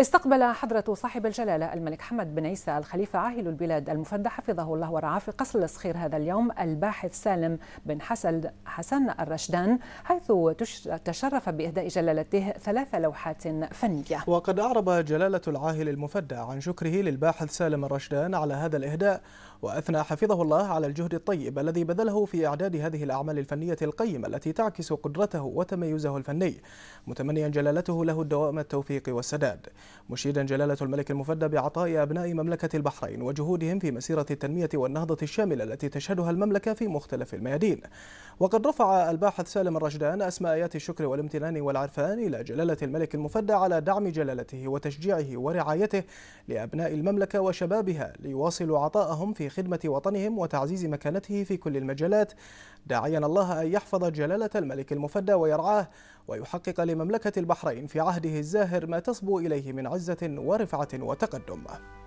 استقبل حضرة صاحب الجلالة الملك حمد بن عيسى الخليفة عاهل البلاد المفدى حفظه الله ورعاه في قصر الصخير هذا اليوم الباحث سالم بن حسن حسن الرشدان حيث تشرف بإهداء جلالته ثلاث لوحات فنية وقد أعرب جلالة العاهل المفدى عن شكره للباحث سالم الرشدان على هذا الإهداء وأثنى حفظه الله على الجهد الطيب الذي بذله في إعداد هذه الأعمال الفنية القيمة التي تعكس قدرته وتميزه الفني متمنيا جلالته له الدوام التوفيق والسداد مشيدا جلالة الملك المفدى بعطاء أبناء مملكة البحرين وجهودهم في مسيرة التنمية والنهضة الشاملة التي تشهدها المملكة في مختلف الميادين وقد رفع الباحث سالم الرشدان أسماء آيات الشكر والامتنان والعرفان إلى جلالة الملك المفدى على دعم جلالته وتشجيعه ورعايته لأبناء المملكة وشبابها ليواصلوا عطاءهم في خدمة وطنهم وتعزيز مكانته في كل المجالات داعيا الله أن يحفظ جلالة الملك المفدى ويرعاه ويحقق لمملكة البحرين في عهده الزاهر ما تصبو إليه من عزة ورفعة وتقدم